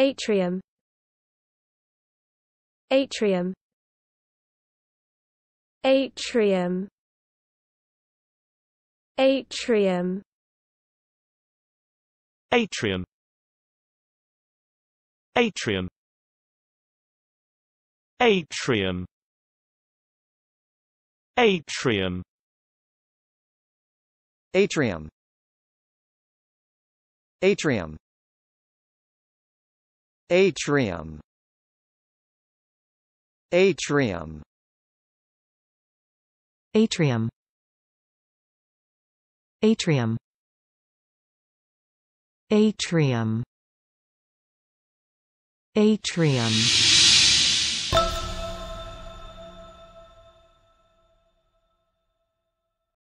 Atrium Atrium Atrium Atrium Atrium Atrium Atrium Atrium Atrium Atrium Atrium Atrium Atrium Atrium Atrium Atrium